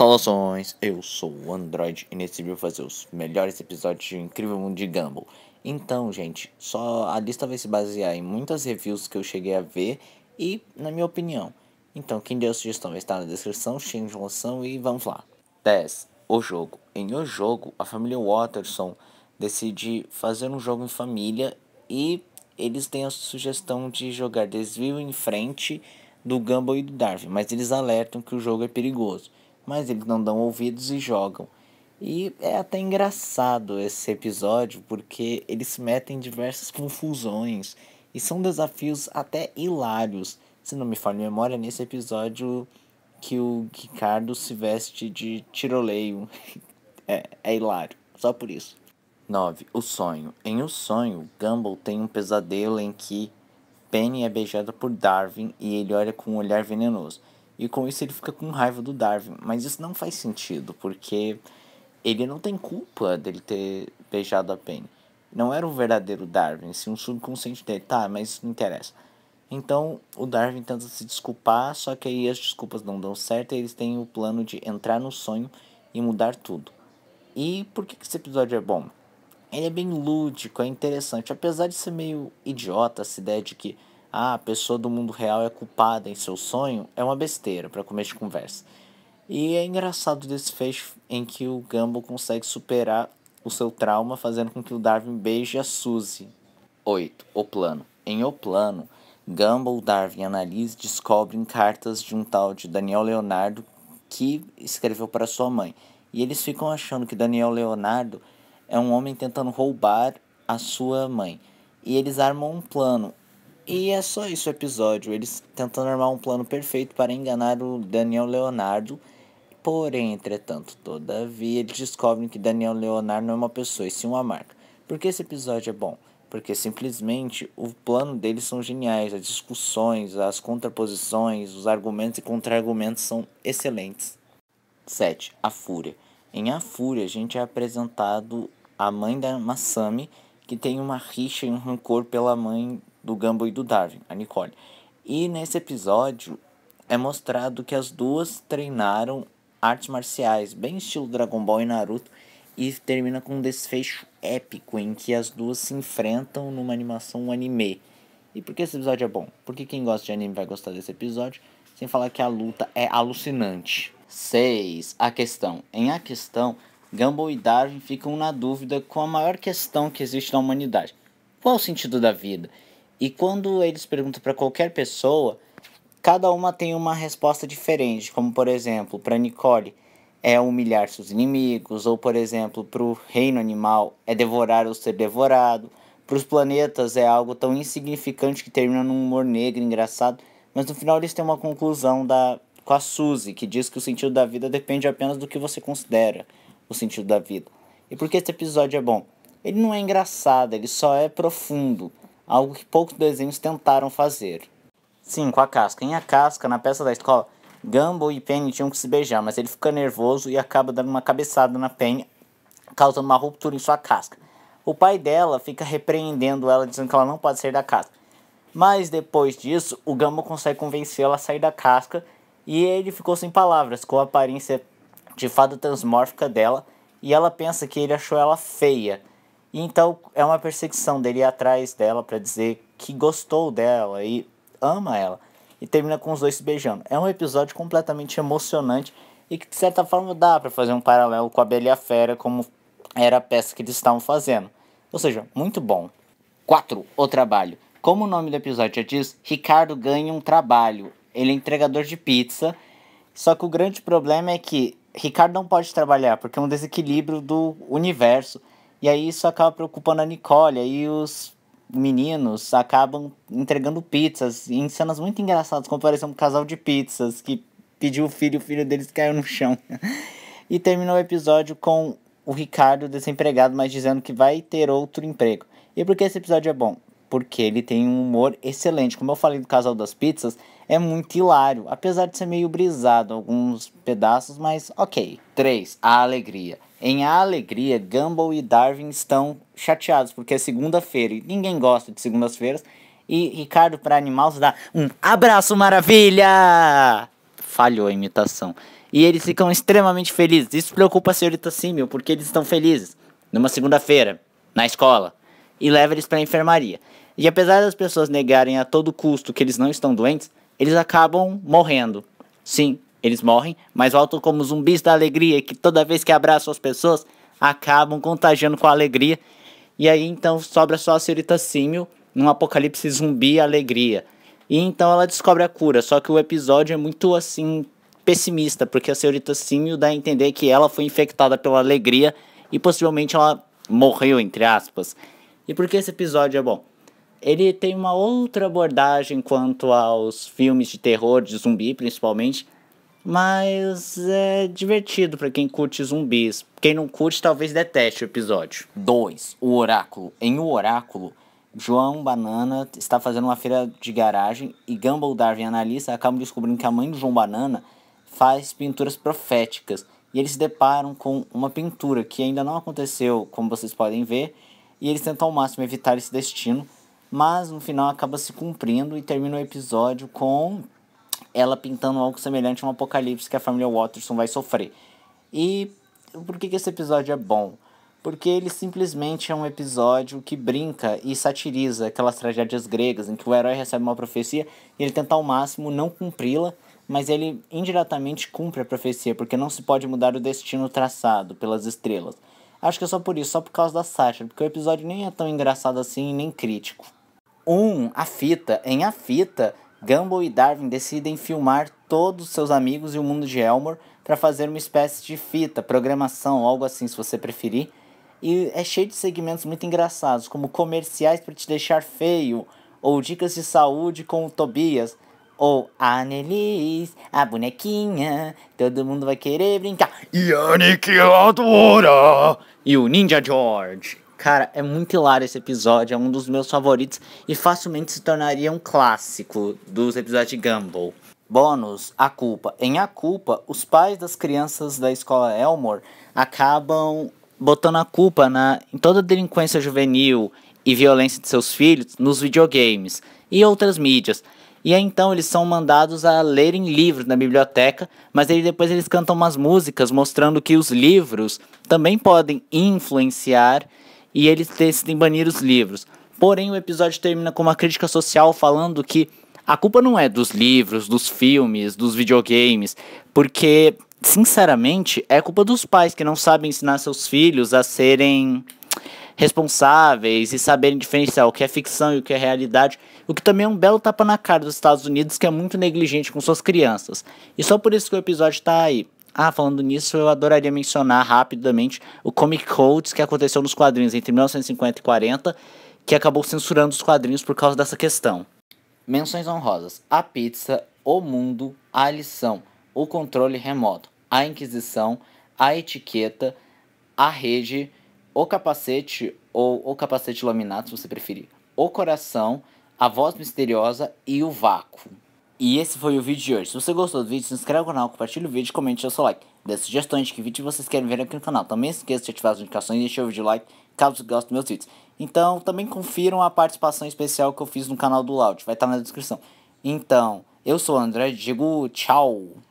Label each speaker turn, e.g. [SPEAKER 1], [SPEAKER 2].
[SPEAKER 1] Saudações, eu sou o Android e nesse vídeo vou fazer os melhores episódios de Incrível Mundo de Gumball. Então, gente, só a lista vai se basear em muitas reviews que eu cheguei a ver e na minha opinião. Então, quem deu a sugestão vai estar na descrição, cheio de noção e vamos lá. 10. O jogo. Em O Jogo, a família Watterson decide fazer um jogo em família e eles têm a sugestão de jogar desvio em frente do Gumball e do Darwin, mas eles alertam que o jogo é perigoso mas eles não dão ouvidos e jogam. E é até engraçado esse episódio porque eles se metem em diversas confusões e são desafios até hilários. Se não me falha a memória, nesse episódio que o Ricardo se veste de tiroleio. é, é hilário, só por isso. 9. O sonho. Em O Sonho, Gumball tem um pesadelo em que Penny é beijada por Darwin e ele olha com um olhar venenoso. E com isso ele fica com raiva do Darwin. Mas isso não faz sentido, porque ele não tem culpa dele ter beijado a Penny. Não era o verdadeiro Darwin, sim um subconsciente dele. Tá, mas isso não interessa. Então o Darwin tenta se desculpar, só que aí as desculpas não dão certo e eles têm o plano de entrar no sonho e mudar tudo. E por que, que esse episódio é bom? Ele é bem lúdico, é interessante, apesar de ser meio idiota essa ideia de que ah, a pessoa do mundo real é culpada em seu sonho, é uma besteira para começo de conversa. E é engraçado desse fecho em que o Gumball consegue superar o seu trauma, fazendo com que o Darwin beije a Suzy. 8. O plano. Em O plano, Gumball, Darwin e Annalise descobrem cartas de um tal de Daniel Leonardo que escreveu para sua mãe. E eles ficam achando que Daniel Leonardo é um homem tentando roubar a sua mãe. E eles armam um plano e é só isso o episódio. Eles tentando armar um plano perfeito para enganar o Daniel Leonardo. Porém, entretanto, todavia, eles descobrem que Daniel Leonardo não é uma pessoa e sim uma marca. Por que esse episódio é bom? Porque simplesmente o plano deles são geniais, as discussões, as contraposições, os argumentos e contra-argumentos são excelentes. 7. A Fúria. Em A Fúria, a gente é apresentado a mãe da Masami, que tem uma rixa e um rancor pela mãe do Gumball e do Darwin, a Nicole. E nesse episódio é mostrado que as duas treinaram artes marciais, bem estilo Dragon Ball e Naruto, e termina com um desfecho épico em que as duas se enfrentam numa animação um anime. E por que esse episódio é bom? Porque quem gosta de anime vai gostar desse episódio, sem falar que a luta é alucinante. 6. A questão. Em A questão, Gumball e Darwin ficam na dúvida com a maior questão que existe na humanidade: qual o sentido da vida? E quando eles perguntam para qualquer pessoa, cada uma tem uma resposta diferente, como por exemplo, para Nicole é humilhar seus inimigos, ou por exemplo, para o reino animal é devorar ou ser devorado, para os planetas é algo tão insignificante que termina num humor negro engraçado, mas no final eles têm uma conclusão da com a Suzy, que diz que o sentido da vida depende apenas do que você considera o sentido da vida. E por que esse episódio é bom? Ele não é engraçado, ele só é profundo algo que poucos desenhos tentaram fazer. 5. A casca. Em A Casca, na peça da escola, Gumbo e Penny tinham que se beijar, mas ele fica nervoso e acaba dando uma cabeçada na Penny, causando uma ruptura em sua casca. O pai dela fica repreendendo ela, dizendo que ela não pode sair da casca. Mas depois disso, o Gumbo consegue convencê-la a sair da casca e ele ficou sem palavras com a aparência de fada transmórfica dela e ela pensa que ele achou ela feia. E então é uma perseguição dele ir atrás dela para dizer que gostou dela e ama ela. E termina com os dois se beijando. É um episódio completamente emocionante e que de certa forma dá para fazer um paralelo com a Bela e a Fera, como era a peça que eles estavam fazendo. Ou seja, muito bom. 4. O trabalho. Como o nome do episódio já diz, Ricardo ganha um trabalho. Ele é entregador de pizza. Só que o grande problema é que Ricardo não pode trabalhar, porque é um desequilíbrio do universo e aí isso acaba preocupando a Nicole. Aí os meninos acabam entregando pizzas em cenas muito engraçadas, como por exemplo um casal de pizzas que pediu o filho e o filho deles caiu no chão. e terminou o episódio com o Ricardo desempregado, mas dizendo que vai ter outro emprego. E por que esse episódio é bom? Porque ele tem um humor excelente. Como eu falei do casal das pizzas, é muito hilário, apesar de ser meio brisado alguns pedaços, mas ok. 3. A alegria. Em Alegria, Gumball e Darwin estão chateados porque é segunda-feira e ninguém gosta de segundas-feiras. E Ricardo, para animais dá um abraço maravilha! Falhou a imitação. E eles ficam extremamente felizes. Isso preocupa a senhorita Símil, porque eles estão felizes. Numa segunda-feira, na escola. E leva eles para a enfermaria. E apesar das pessoas negarem a todo custo que eles não estão doentes, eles acabam morrendo. Sim, eles morrem, mas voltam como zumbis da alegria que toda vez que abraçam as pessoas acabam contagiando com a alegria. E aí então sobra só a senhorita simio num apocalipse zumbi alegria. E então ela descobre a cura, só que o episódio é muito assim pessimista, porque a senhorita simio dá a entender que ela foi infectada pela alegria e possivelmente ela morreu entre aspas. E por que esse episódio é bom? Ele tem uma outra abordagem quanto aos filmes de terror, de zumbi principalmente, mas é divertido para quem curte zumbis. Quem não curte, talvez deteste o episódio. 2. O Oráculo. Em O Oráculo, João Banana está fazendo uma feira de garagem e Gumball, Darwin e Analista acabam descobrindo que a mãe de João Banana faz pinturas proféticas. E eles se deparam com uma pintura que ainda não aconteceu, como vocês podem ver, e eles tentam ao máximo evitar esse destino, mas no final acaba se cumprindo e termina o episódio com ela pintando algo semelhante a um apocalipse que a família Watterson vai sofrer. E por que, que esse episódio é bom? Porque ele simplesmente é um episódio que brinca e satiriza aquelas tragédias gregas em que o herói recebe uma profecia e ele tenta ao máximo não cumpri-la, mas ele indiretamente cumpre a profecia, porque não se pode mudar o destino traçado pelas estrelas. Acho que é só por isso, só por causa da sátira, porque o episódio nem é tão engraçado assim nem crítico. 1. Um, a fita. Em A Fita, Gumball e Darwin decidem filmar todos seus amigos e o mundo de Elmore para fazer uma espécie de fita, programação, algo assim, se você preferir. E é cheio de segmentos muito engraçados, como comerciais para te deixar feio, ou dicas de saúde com o Tobias, ou a a bonequinha, todo mundo vai querer brincar. E a Aniquiladora! E o Ninja George. Cara, é muito hilário esse episódio, é um dos meus favoritos e facilmente se tornaria um clássico dos episódios de Gumball. Bônus, a culpa. Em A Culpa, os pais das crianças da escola Elmore acabam botando a culpa na, em toda a delinquência juvenil e violência de seus filhos nos videogames e outras mídias. E aí, então eles são mandados a lerem livros na biblioteca, mas aí depois eles cantam umas músicas mostrando que os livros também podem influenciar e eles decidem banir os livros. Porém, o episódio termina com uma crítica social falando que a culpa não é dos livros, dos filmes, dos videogames, porque, sinceramente, é culpa dos pais que não sabem ensinar seus filhos a serem responsáveis e saberem diferenciar o que é ficção e o que é realidade, o que também é um belo tapa na cara dos Estados Unidos, que é muito negligente com suas crianças. E só por isso que o episódio está aí. Ah, falando nisso, eu adoraria mencionar rapidamente o Comic Codes que aconteceu nos quadrinhos entre 1950 e 40, que acabou censurando os quadrinhos por causa dessa questão. Menções honrosas: A Pizza, O Mundo, A Lição, O Controle Remoto, A Inquisição, A Etiqueta, A Rede, O Capacete ou O Capacete Laminado, se você preferir, O Coração, A Voz Misteriosa e O Vácuo. E esse foi o vídeo de hoje. Se você gostou do vídeo, se inscreve no canal, compartilhe o vídeo, comente o seu like. Dê sugestões de que vídeo vocês querem ver aqui no canal. Também esqueça de ativar as notificações e deixar o vídeo like, caso você goste dos meus vídeos. Então, também confiram a participação especial que eu fiz no canal do Loud. Vai estar na descrição. Então, eu sou o André, digo tchau.